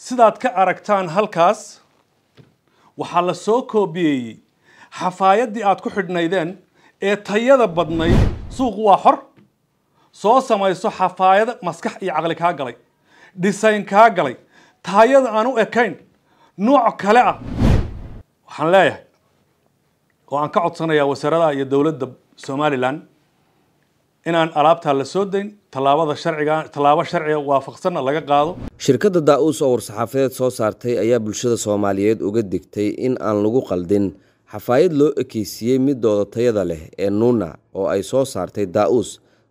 sidaad ka aragtaan halkaas waxaa la soo koobiyeeyey xafaayaddii aad ku xidhnaydeen ee tayada badnayd suuq waa xor soo samayso xafaayada maskax iyo caqli kaa galay dhisayn kaa galay taayada aan u ekayn nooc kale ah waxaan leeyahay oo aan ka codsanayaa wasaaradaha iyo dowladda somalilan inaan alaabtaa la soo dayn tallaabada sharciga tallaabo sharciga waafaqsanna laga qaado shirkadda daa-uus oo warsaxaafadeed soo saartay ayaa bulshada soomaaliyeed uga digtay in aan lagu qaldin xafaayad loo ekeysiiyey midooda tayada leh ee nuuna oo ay soo saartay daa-uus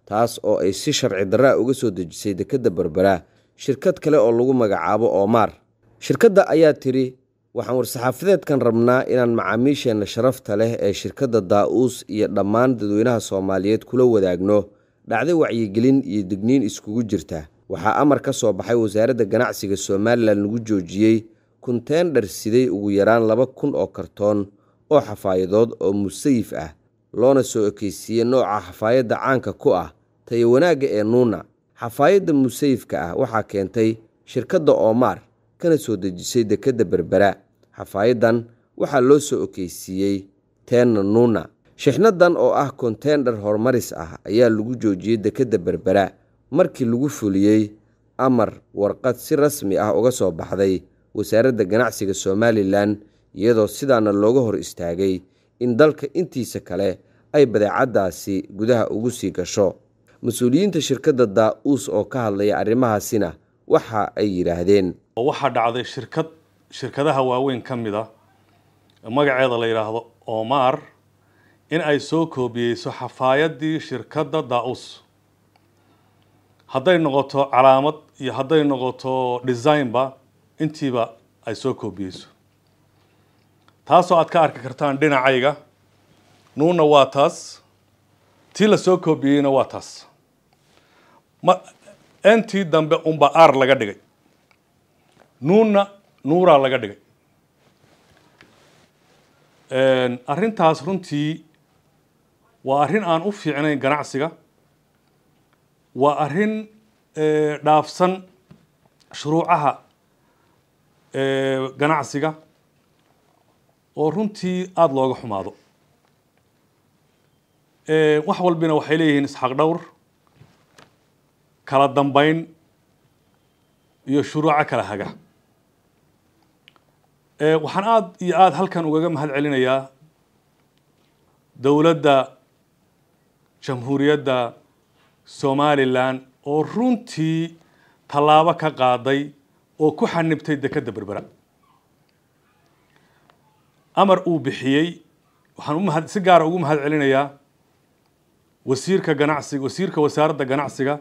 taas oo ay si sharci daraa uga soo dejisay dekedda berbera shirkad kale oo lagu magacaabo oomaar shirkadda ayaa tiri waxaan war-saxaafadeedkan rabnaa inaan macaamiisheenna sharafta leh ee shirkadda daa'uus iyo dhammaan dadweynaha soomaaliyeed kula wadaagno dhacdo wacyigelin iyo digniin iskugu jirta waxaa amar ka soo baxay wasaaradda ganacsiga somalilan lagu joojiyey kunteendhar siday ugu yaraan laba kun oo kartoon oo xafaayadood oo musayif ah loona soo ekeysiiyey nooca xafaayadda caanka ku ah tayo wanaagga ee nuuna xafaayadda musayifka ah waxaa keentay shirkadda oomaar kana soo dejisay dekedda berbera xafaayaddan waxaa loo soo okeysiiyey teenna nuuna shixnadan oo ah kontender horumaris ah ayaa lagu joojiyey dekedda berbera markii lagu fuliyey amar warqad si rasmi ah uga soo baxday wasaaradda ganacsiga somalilan iyadoo sidaana looga hor istaagay in dalka intiisa kale ay badeecaddaasi gudaha ugu sii gasho mas-uuliyiinta shirkadda daa-uus oo ka hadlaya arrimahaasina waxa ay yidhaahdeen waxaa dhacday shirkad shirkadaha waaweyn ka mid a magaceeda la yidhaahdo omar in ay soo koobiyeyso xafaayaddii shirkadda daa hadday noqoto calaamad iyo hadday noqoto designba intiiba ay soo koobiyeyso taasoo aad ka arki kartaan dhinacayga nuunna waa taas tii la soo koobiyeyna waa taas ma entii dambe unba ar laga dhigay nuunna nuuraa laga dhigay arrintaas runtii waa arrin aan u fiicnayn ganacsiga waa arrin dhaafsan shuruucaha ganacsiga oo runtii aada looga xumaado wax walbina waxay leeyihiin isxaq dhowr kala dambayn iyo shuruuco kala haga Eh, waxaan aad iyo aada halkan ugaga mahad celinayaa dowladda jamhuuriyadda somalilan oo runtii tallaabo ka qaaday oo ku xanibtay dekedda berbera amar uu bixiyey waxaan umahad si gaara ah ugu mahad celinayaa wasiirka ganacsiga wasiirka wasaaradda ganacsiga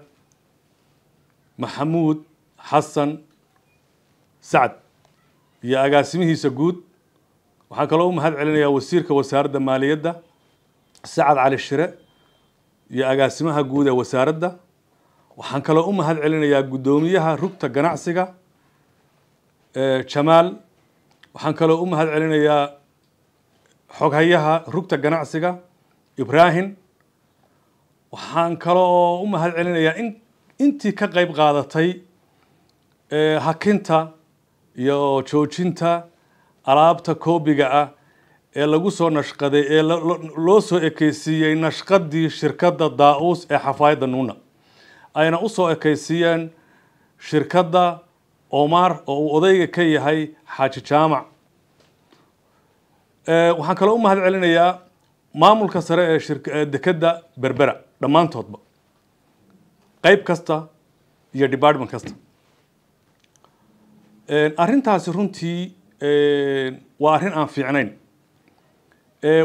maxamuud xasan sacad iyo agaasimihiisa guud waxaan kaloo u mahad celinayaa wasiirka wasaaradda maaliyadda sacad cali shire iyo agaasimaha guud ee wasaaradda waxaan kaloo u mahad celinayaa guddoomiyaha rugta ganacsiga eh, jamaal waxaan kaloo u mahad celinayaa xoghayaha rugta ganacsiga ibraahin waxaan kaloo u mahad celinayaa in intii ka qayb qaadatay eh, hakinta iyo joojinta alaabta koobiga ah ee lagu soo nashqaday ee loo soo ekeysiiyey nashqadii shirkadda daa-uus ee xafaayadda nuuna ayna usoo ekeysiiyeen shirkadda omar oo uu odayga ka yahay xaaji jaamac waxaan kaloo u mahad celinayaa maamulka sare ee shir dekedda berbera dhammaantoodba qayb kasta iyo department kasta arrintaasi runtii waa arrin aan fiicnayn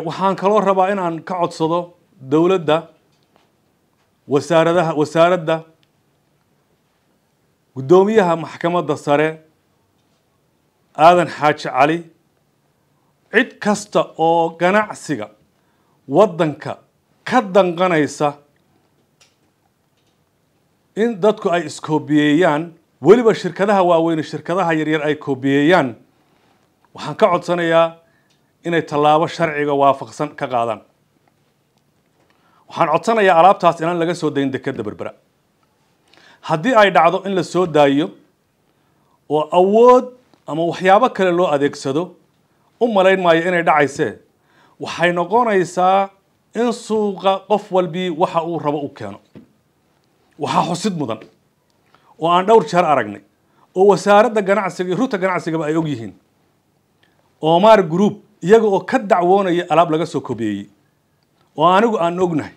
waxaan kaloo rabaa in aan ka codsado dowladda wasaaradaha wasaaradda guddoomiyaha maxkamadda sare aadan xaaji cali cid kasta oo ganacsiga waddanka ka danqanaysa in dadku ay iskoobiyeeyaan weliba shirkadaha waaweyne shirkadaha yaryar ay koobiyeeyaan waxaan ka codsanayaa inay tallaabo sharciga waafaqsan ka qaadaan waxaan codsanayaa alaabtaas inaan laga soo dayn dekedda berbera haddii ay dhacdo in la soo daayo oo awood ama waxyaabo kale loo adeegsado u malayn maayo inay dhacayse waxay noqonaysaa in suuqa qof walbii waxa uu rabo u keeno waxaa xusid mudan oo aan dhowr jeer aragnay oo wasaaradda ganacsiga iyo ruta ganacsigaba ay ogyihiin omar group iyaga oo ka dacwoonaya alaab laga soo kobeeyey oo anigu aan ognahay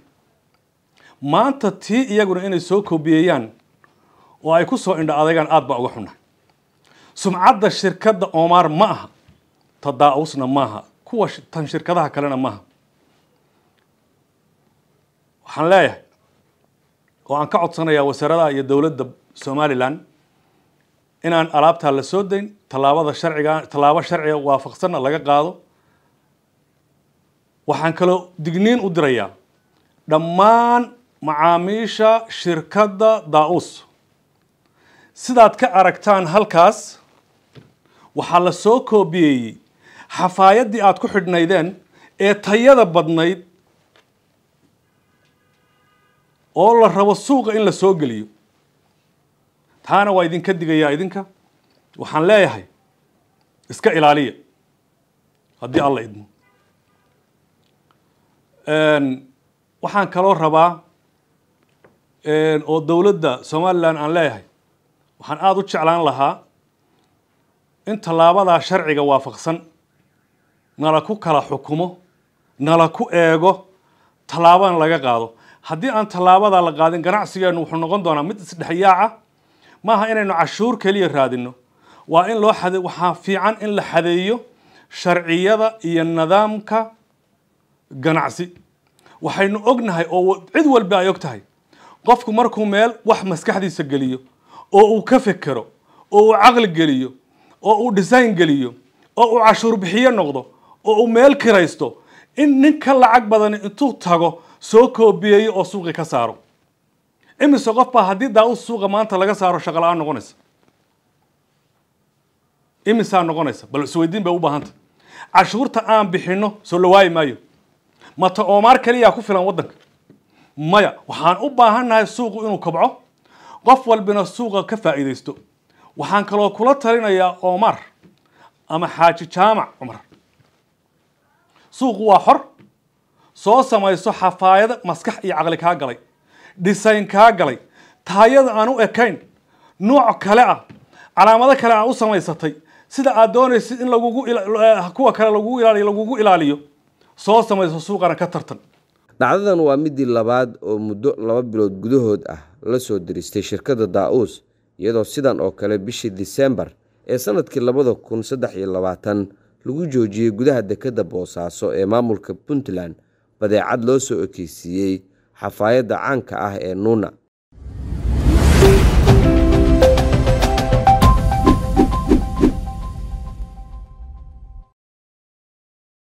maanta tii iyaguna inay soo kobiyeeyaan oo ay ku soo indha adeegaan aad baa uga xunnahay sumcadda shirkadda omar ma aha tadaawusna daa-usna maaha kuwa tan shirkadaha kalena maaha waxaan leeyahay oo aan ka codsanayaa wasaaradaha iyo dowladda somalilan inaan alaabtaa la soo dayn tallaabada sharciga tallaabo sharciga waafaqsanna laga qaado waxaan kaloo digniin u dirayaa dhammaan macaamiisha shirkadda daa-us sidaad ka aragtaan halkaas waxaa la soo koobiyeeyey xafaayaddii aada ku xidhnaydeen ee tayada badnayd oo la rabo suuqa in la soo geliyo taana waa idinka digayaa idinka waxaan leeyahay iska ilaaliya haddii alla idmo waxaan kaloo rabaa oo dowladda somalilan aan leeyahay waxaan aada u jeclaan lahaa in tallaabadaa sharciga waafaqsan nala ku kala xukumo nala ku eego tallaabana laga qaado haddii aan tallaabadaa la qaadin ganacsigeenu wuxuu noqon doonaa mid isdhexyaaca maaha inaynu cashuur keliya raadino waa in loo waxaa fiican in la xadeeyo sharciyada iyo nidaamka ganacsi waxaynu ognahay oo cid walba ay og tahay qofku markuu meel wax maskaxdiisa geliyo oo uu ka fekero oo uu caqli geliyo oo uu design geliyo oo uu cashuur bixiyo noqdo oo uu meel kiraysto in nin ka lacag badani intuu tago soo koobiyeeyo oo suuqi ka saaro imise qof baa haddii daa-us suuqa maanta laga saaro shaqa la-aan noqonaysa imisaa noqonaysa bal isweydiin bay u baahanta cashuurta aan bixinno soo la waayi maayo mata ta oomaar keliyaa ku filan waddanka maya waxaan u baahannahay suuqu inuu kabco qof walbina suuqa ka faa'iidaysto waxaan kaloo kula talinayaa oomaar ama xaaji jaamac cumar suuqu waa xor soo samayso xafaayado maskax iyo caqli kaa galay dhisayn kaa galay taayada aan u ekayn nuuc kale ah calaamado kale aan u samaysatay sida aad doonaysid in lagugu eh, kuwa kale lagugu ilaaliyo lagugu ilaaliyo soo samayso suuqana ka tartan dhacdadan waa middii labaad oo muddo laba bilood gudahood ah la soo diristay shirkadda daa iyadoo sidan oo kale bishii disembar ee sanadkii labada kun saddex iyo labaatan lagu joojiyey gudaha dekedda boosaaso ee maamulka puntland badeecad loo soo ekeysiiyey xafaayadda caanka ah ee Nuna